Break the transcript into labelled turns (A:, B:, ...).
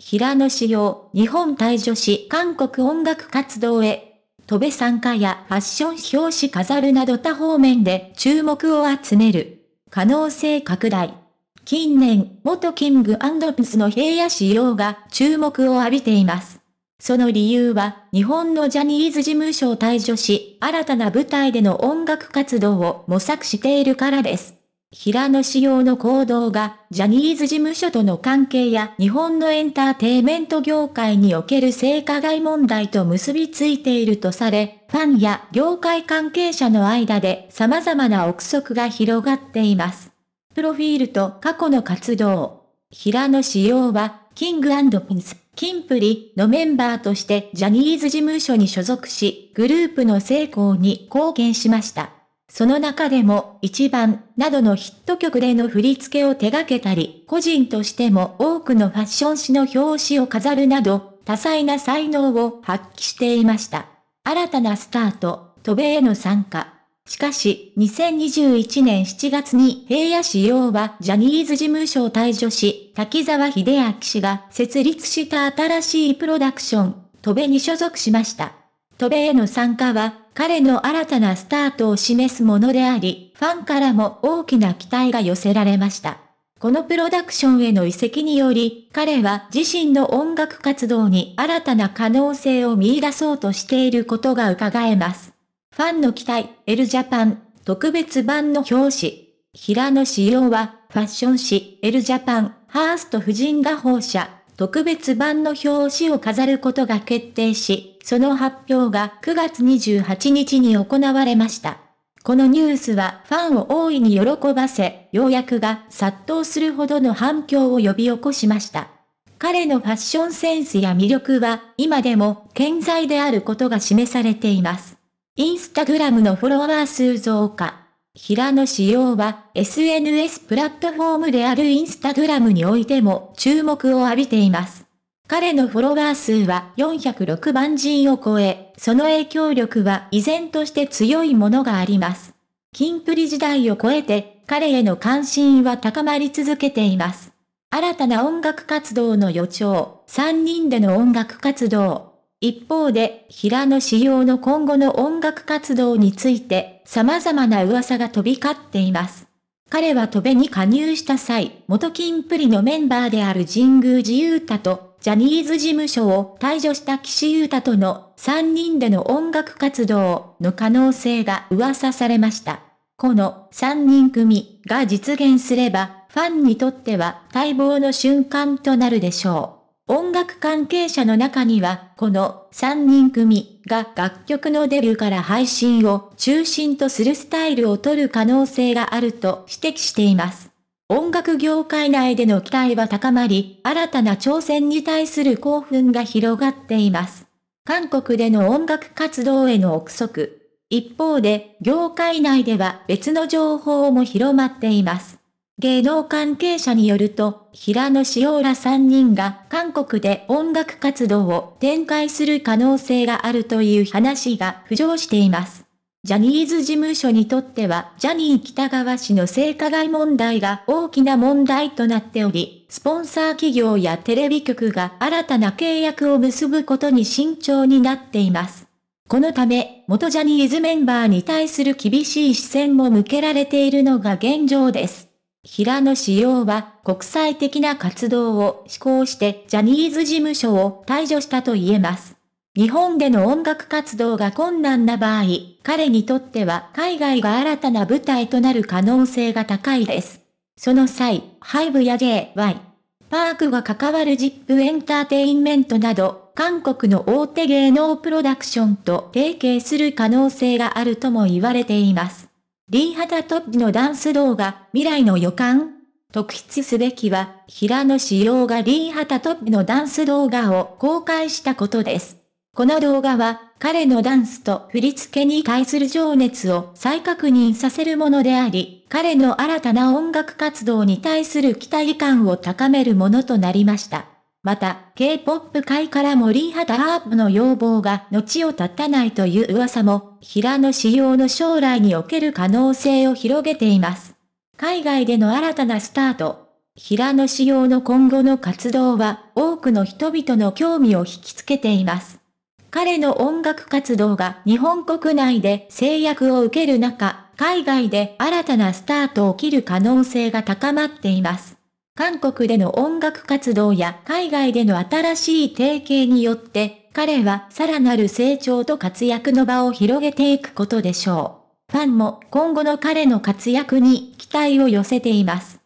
A: 平野紫耀、日本退場し韓国音楽活動へ。戸部参加やファッション表紙飾るなど多方面で注目を集める。可能性拡大。近年、元キングプスの平野紫耀が注目を浴びています。その理由は、日本のジャニーズ事務所を退場し、新たな舞台での音楽活動を模索しているからです。平野紫耀の行動が、ジャニーズ事務所との関係や日本のエンターテイメント業界における性加害問題と結びついているとされ、ファンや業界関係者の間で様々な憶測が広がっています。プロフィールと過去の活動。平野紫耀は、キングピンス、キンプリのメンバーとしてジャニーズ事務所に所属し、グループの成功に貢献しました。その中でも一番などのヒット曲での振り付けを手掛けたり、個人としても多くのファッション誌の表紙を飾るなど、多彩な才能を発揮していました。新たなスタート、渡米への参加。しかし、2021年7月に平野市要はジャニーズ事務所を退所し、滝沢秀明氏が設立した新しいプロダクション、戸部に所属しました。渡米への参加は、彼の新たなスタートを示すものであり、ファンからも大きな期待が寄せられました。このプロダクションへの移籍により、彼は自身の音楽活動に新たな可能性を見出そうとしていることが伺えます。ファンの期待、エルジャパン、特別版の表紙。平野紫耀は、ファッション誌、エルジャパン、ハースト夫人が放射。特別版の表紙を飾ることが決定し、その発表が9月28日に行われました。このニュースはファンを大いに喜ばせ、要約が殺到するほどの反響を呼び起こしました。彼のファッションセンスや魅力は今でも健在であることが示されています。インスタグラムのフォロワー数増加。平野紫耀は SNS プラットフォームであるインスタグラムにおいても注目を浴びています。彼のフォロワー数は406万人を超え、その影響力は依然として強いものがあります。金プリ時代を超えて、彼への関心は高まり続けています。新たな音楽活動の予兆、3人での音楽活動、一方で、平野紫耀の今後の音楽活動について、様々な噂が飛び交っています。彼は戸部に加入した際、元金プリのメンバーである神宮寺優太と、ジャニーズ事務所を退場した岸優太との3人での音楽活動の可能性が噂されました。この3人組が実現すれば、ファンにとっては待望の瞬間となるでしょう。音楽関係者の中には、この3人組が楽曲のデビューから配信を中心とするスタイルを取る可能性があると指摘しています。音楽業界内での期待は高まり、新たな挑戦に対する興奮が広がっています。韓国での音楽活動への憶測。一方で、業界内では別の情報も広まっています。芸能関係者によると、平野紫耀ら3人が韓国で音楽活動を展開する可能性があるという話が浮上しています。ジャニーズ事務所にとっては、ジャニー北川氏の性加害問題が大きな問題となっており、スポンサー企業やテレビ局が新たな契約を結ぶことに慎重になっています。このため、元ジャニーズメンバーに対する厳しい視線も向けられているのが現状です。平野紫耀は国際的な活動を志向してジャニーズ事務所を退場したと言えます。日本での音楽活動が困難な場合、彼にとっては海外が新たな舞台となる可能性が高いです。その際、ハイブや JY、パークが関わるジップエンターテインメントなど、韓国の大手芸能プロダクションと提携する可能性があるとも言われています。リーハタトップのダンス動画、未来の予感特筆すべきは、平野志耀がリーハタトップのダンス動画を公開したことです。この動画は、彼のダンスと振り付けに対する情熱を再確認させるものであり、彼の新たな音楽活動に対する期待感を高めるものとなりました。また、K-POP 界から森畑ハープの要望が後を絶たないという噂も、平野仕様の将来における可能性を広げています。海外での新たなスタート。平野仕様の今後の活動は、多くの人々の興味を引きつけています。彼の音楽活動が日本国内で制約を受ける中、海外で新たなスタートを切る可能性が高まっています。韓国での音楽活動や海外での新しい提携によって、彼はさらなる成長と活躍の場を広げていくことでしょう。ファンも今後の彼の活躍に期待を寄せています。